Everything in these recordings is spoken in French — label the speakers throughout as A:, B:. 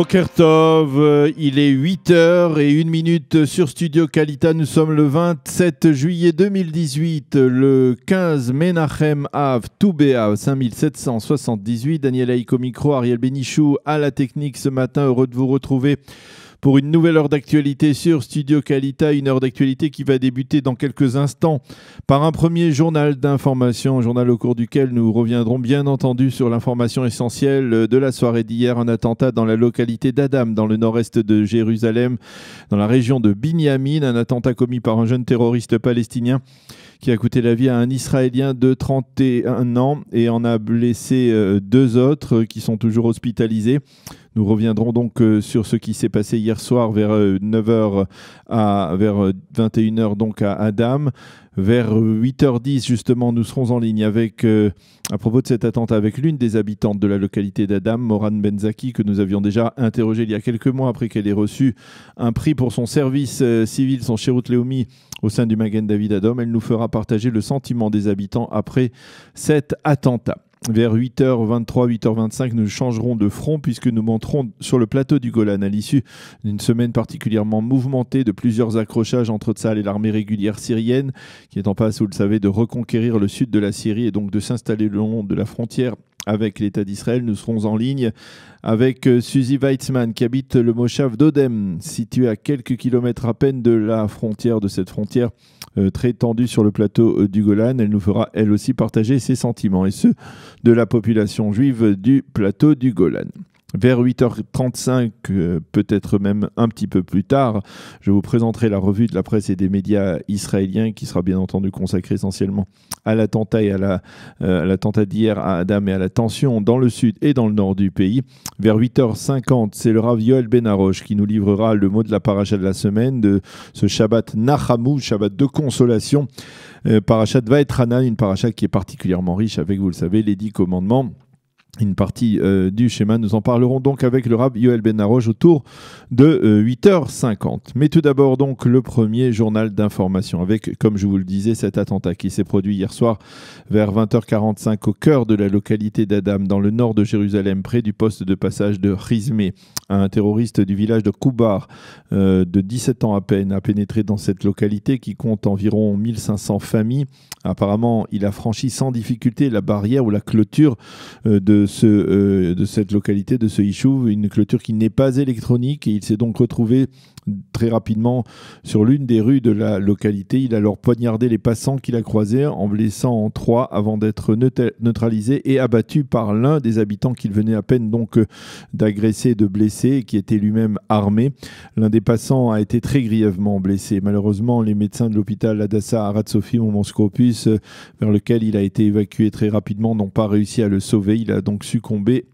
A: Bokertov, euh, il est 8h et 1 minute sur Studio Kalita. Nous sommes le 27 juillet 2018, le 15 Menachem Av Toubea, 5778. Daniel Aïko Micro, Ariel Benichou à la technique ce matin. Heureux de vous retrouver pour une nouvelle heure d'actualité sur Studio Calita, une heure d'actualité qui va débuter dans quelques instants par un premier journal d'information, journal au cours duquel nous reviendrons bien entendu sur l'information essentielle de la soirée d'hier, un attentat dans la localité d'Adam, dans le nord-est de Jérusalem, dans la région de Binyamin, un attentat commis par un jeune terroriste palestinien qui a coûté la vie à un Israélien de 31 ans et en a blessé euh, deux autres qui sont toujours hospitalisés. Nous reviendrons donc euh, sur ce qui s'est passé hier soir vers 9h euh, à vers 21h euh, donc à Adam. Vers 8h10 justement, nous serons en ligne avec à propos de cet attentat avec l'une des habitantes de la localité d'Adam, Moran Benzaki, que nous avions déjà interrogée il y a quelques mois après qu'elle ait reçu un prix pour son service civil, son chéroute Léomi, au sein du Magen David Adam. Elle nous fera partager le sentiment des habitants après cet attentat vers 8h23, 8h25, nous changerons de front puisque nous monterons sur le plateau du Golan à l'issue d'une semaine particulièrement mouvementée de plusieurs accrochages entre Tsal et l'armée régulière syrienne qui est en passe, vous le savez, de reconquérir le sud de la Syrie et donc de s'installer le long de la frontière avec l'État d'Israël. Nous serons en ligne avec euh, Suzy Weitzman qui habite le Moshav d'Odem, situé à quelques kilomètres à peine de la frontière, de cette frontière euh, très tendue sur le plateau euh, du Golan. Elle nous fera elle aussi partager ses sentiments et ceux de la population juive du plateau du Golan. Vers 8h35, euh, peut-être même un petit peu plus tard, je vous présenterai la revue de la presse et des médias israéliens qui sera bien entendu consacrée essentiellement à l'attentat à la, euh, d'hier à Adam et à la tension dans le sud et dans le nord du pays. Vers 8h50, c'est le rav Yoel Benaroche qui nous livrera le mot de la paracha de la semaine de ce Shabbat Nachamu, Shabbat de consolation. Euh, paracha de Vaetranan, une paracha qui est particulièrement riche avec, vous le savez, les dix commandements une partie euh, du schéma. Nous en parlerons donc avec le rab Yoel Benaroche autour de 8h50. Euh, Mais tout d'abord donc le premier journal d'information avec, comme je vous le disais, cet attentat qui s'est produit hier soir vers 20h45 au cœur de la localité d'Adam, dans le nord de Jérusalem, près du poste de passage de Rizmé. Un terroriste du village de Koubar, euh, de 17 ans à peine, a pénétré dans cette localité qui compte environ 1500 familles. Apparemment, il a franchi sans difficulté la barrière ou la clôture de de, ce, euh, de cette localité, de ce Ishou, une clôture qui n'est pas électronique et il s'est donc retrouvé très rapidement sur l'une des rues de la localité. Il a alors poignardé les passants qu'il a croisés en blessant en trois avant d'être neutralisé et abattu par l'un des habitants qu'il venait à peine donc euh, d'agresser de blesser et qui était lui-même armé. L'un des passants a été très grièvement blessé. Malheureusement, les médecins de l'hôpital Adassa Aratsofi, Sophie au euh, vers lequel il a été évacué très rapidement, n'ont pas réussi à le sauver. Il a donc succomber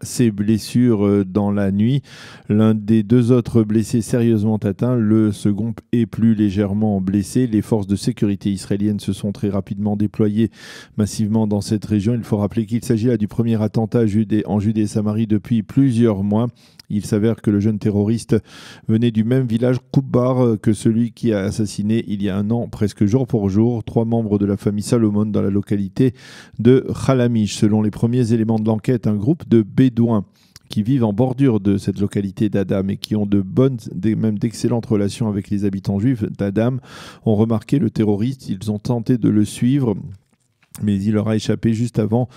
A: ses blessures euh, dans la nuit. L'un des deux autres blessés sérieusement atteint, le second est plus légèrement blessé. Les forces de sécurité israéliennes se sont très rapidement déployées massivement dans cette région. Il faut rappeler qu'il s'agit là du premier attentat en Judée-Samarie depuis plusieurs mois. Il s'avère que le jeune terroriste venait du même village Koubar que celui qui a assassiné il y a un an, presque jour pour jour, trois membres de la famille Salomon dans la localité de Khalamish. Selon les premiers éléments de l'enquête, un groupe de bédouins qui vivent en bordure de cette localité d'Adam et qui ont de bonnes, même d'excellentes relations avec les habitants juifs d'Adam, ont remarqué le terroriste, ils ont tenté de le suivre, mais il leur a échappé juste avant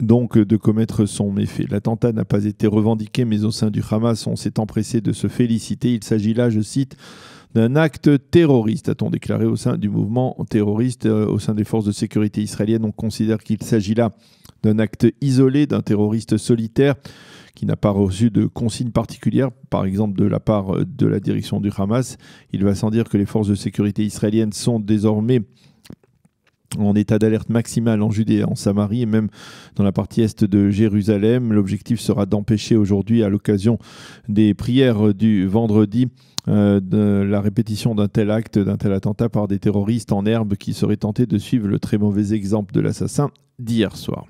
A: donc de commettre son méfait. L'attentat n'a pas été revendiqué, mais au sein du Hamas, on s'est empressé de se féliciter. Il s'agit là, je cite, d'un acte terroriste, a-t-on déclaré au sein du mouvement terroriste, euh, au sein des forces de sécurité israéliennes. On considère qu'il s'agit là un acte isolé d'un terroriste solitaire qui n'a pas reçu de consignes particulières, par exemple de la part de la direction du Hamas. Il va sans dire que les forces de sécurité israéliennes sont désormais en état d'alerte maximale en Judée, en Samarie et même dans la partie est de Jérusalem. L'objectif sera d'empêcher aujourd'hui, à l'occasion des prières du vendredi, euh, la répétition d'un tel acte, d'un tel attentat par des terroristes en herbe qui seraient tentés de suivre le très mauvais exemple de l'assassin d'hier soir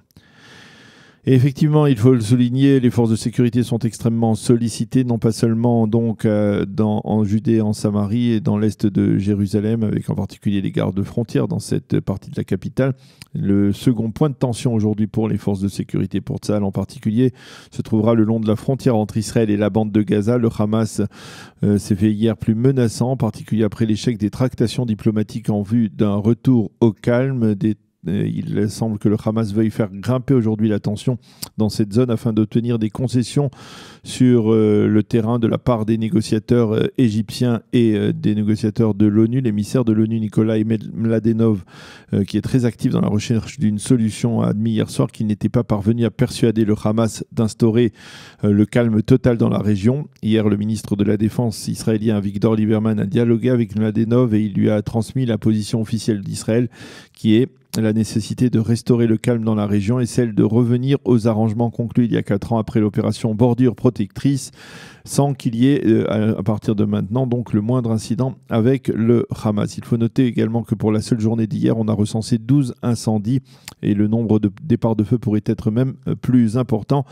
A: effectivement, il faut le souligner, les forces de sécurité sont extrêmement sollicitées, non pas seulement donc euh, en Judée, en Samarie et dans l'est de Jérusalem, avec en particulier les gardes frontières dans cette partie de la capitale. Le second point de tension aujourd'hui pour les forces de sécurité pour Tzal en particulier se trouvera le long de la frontière entre Israël et la bande de Gaza. Le Hamas euh, s'est fait hier plus menaçant, en particulier après l'échec des tractations diplomatiques en vue d'un retour au calme des euh, il semble que le Hamas veuille faire grimper aujourd'hui la tension dans cette zone afin d'obtenir des concessions sur euh, le terrain de la part des négociateurs euh, égyptiens et des négociateurs de l'ONU. L'émissaire de l'ONU, Nicolas Mladenov, qui est très actif dans la recherche d'une solution, a admis hier soir qu'il n'était pas parvenu à persuader le Hamas d'instaurer le calme total dans la région. Hier, le ministre de la Défense israélien, Victor Lieberman, a dialogué avec Mladenov et il lui a transmis la position officielle d'Israël qui est la nécessité de restaurer le calme dans la région et celle de revenir aux arrangements conclus il y a 4 ans après l'opération Bordure Protectrice, sans qu'il y ait euh, à partir de maintenant donc le moindre incident avec le Hamas. Il faut noter également que pour la seule journée d'hier, on a recensé 12 incendies et le nombre de départs de feu pourrait être même euh, plus important.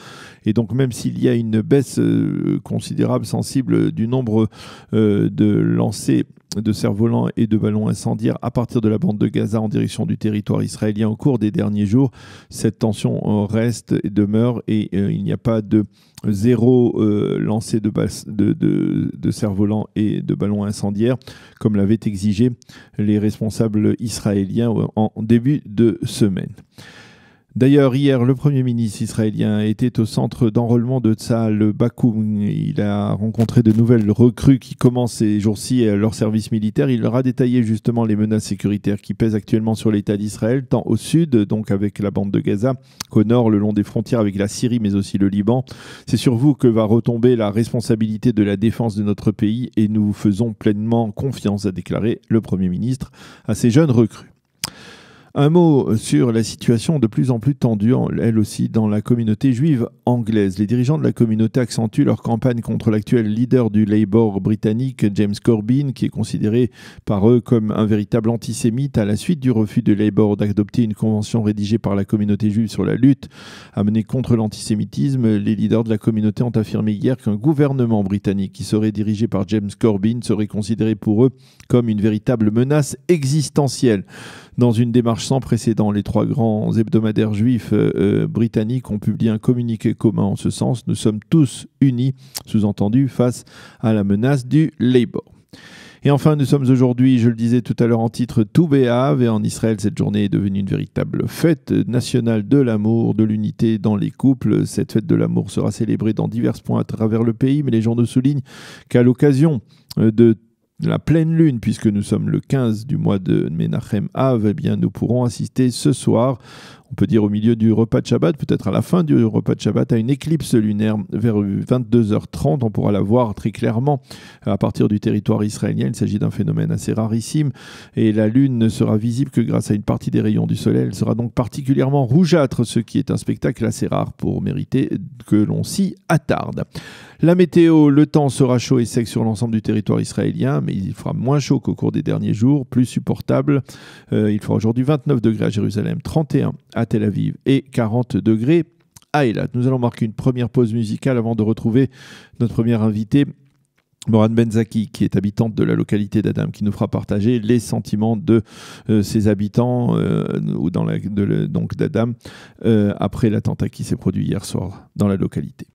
A: Et donc même s'il y a une baisse euh, considérable, sensible du nombre de lancers de cerfs-volants et de ballons incendiaires à partir de la bande de Gaza en direction du territoire, israélien au cours des derniers jours. Cette tension euh, reste et demeure et euh, il n'y a pas de zéro euh, lancé de, cerf de, volants et de ballons incendiaires, comme l'avaient exigé les responsables israéliens en début de semaine. D'ailleurs, hier, le Premier ministre israélien était au centre d'enrôlement de Tsahal Bakoum. Il a rencontré de nouvelles recrues qui commencent ces jours-ci leur service militaire. Il leur a détaillé justement les menaces sécuritaires qui pèsent actuellement sur l'État d'Israël, tant au sud, donc avec la bande de Gaza, qu'au nord, le long des frontières avec la Syrie, mais aussi le Liban. C'est sur vous que va retomber la responsabilité de la défense de notre pays et nous faisons pleinement confiance, a déclaré le Premier ministre à ces jeunes recrues. Un mot sur la situation de plus en plus tendue, elle aussi, dans la communauté juive anglaise. Les dirigeants de la communauté accentuent leur campagne contre l'actuel leader du Labour britannique, James Corbyn, qui est considéré par eux comme un véritable antisémite à la suite du refus de Labour d'adopter une convention rédigée par la communauté juive sur la lutte à mener contre l'antisémitisme. Les leaders de la communauté ont affirmé hier qu'un gouvernement britannique qui serait dirigé par James Corbyn serait considéré pour eux comme une véritable menace existentielle dans une démarche sans précédent. Les trois grands hebdomadaires juifs euh, euh, britanniques ont publié un communiqué commun en ce sens. Nous sommes tous unis, sous-entendu, face à la menace du Labour. Et enfin, nous sommes aujourd'hui, je le disais tout à l'heure en titre, tout Et en Israël, cette journée est devenue une véritable fête nationale de l'amour, de l'unité dans les couples. Cette fête de l'amour sera célébrée dans divers points à travers le pays, mais les gens ne soulignent qu'à l'occasion euh, de la pleine lune, puisque nous sommes le 15 du mois de Menachem Av, eh bien, nous pourrons assister ce soir on peut dire au milieu du repas de Shabbat, peut-être à la fin du repas de Shabbat, à une éclipse lunaire vers 22h30. On pourra la voir très clairement à partir du territoire israélien. Il s'agit d'un phénomène assez rarissime et la Lune ne sera visible que grâce à une partie des rayons du Soleil. Elle sera donc particulièrement rougeâtre, ce qui est un spectacle assez rare pour mériter que l'on s'y attarde. La météo, le temps sera chaud et sec sur l'ensemble du territoire israélien, mais il fera moins chaud qu'au cours des derniers jours, plus supportable. Euh, il fera aujourd'hui 29 degrés à Jérusalem, 31 à Tel Aviv et 40 degrés à Eilat. Nous allons marquer une première pause musicale avant de retrouver notre première invitée, Morane Benzaki, qui est habitante de la localité d'Adam, qui nous fera partager les sentiments de euh, ses habitants euh, dans donc d'Adam euh, après l'attentat qui s'est produit hier soir dans la localité.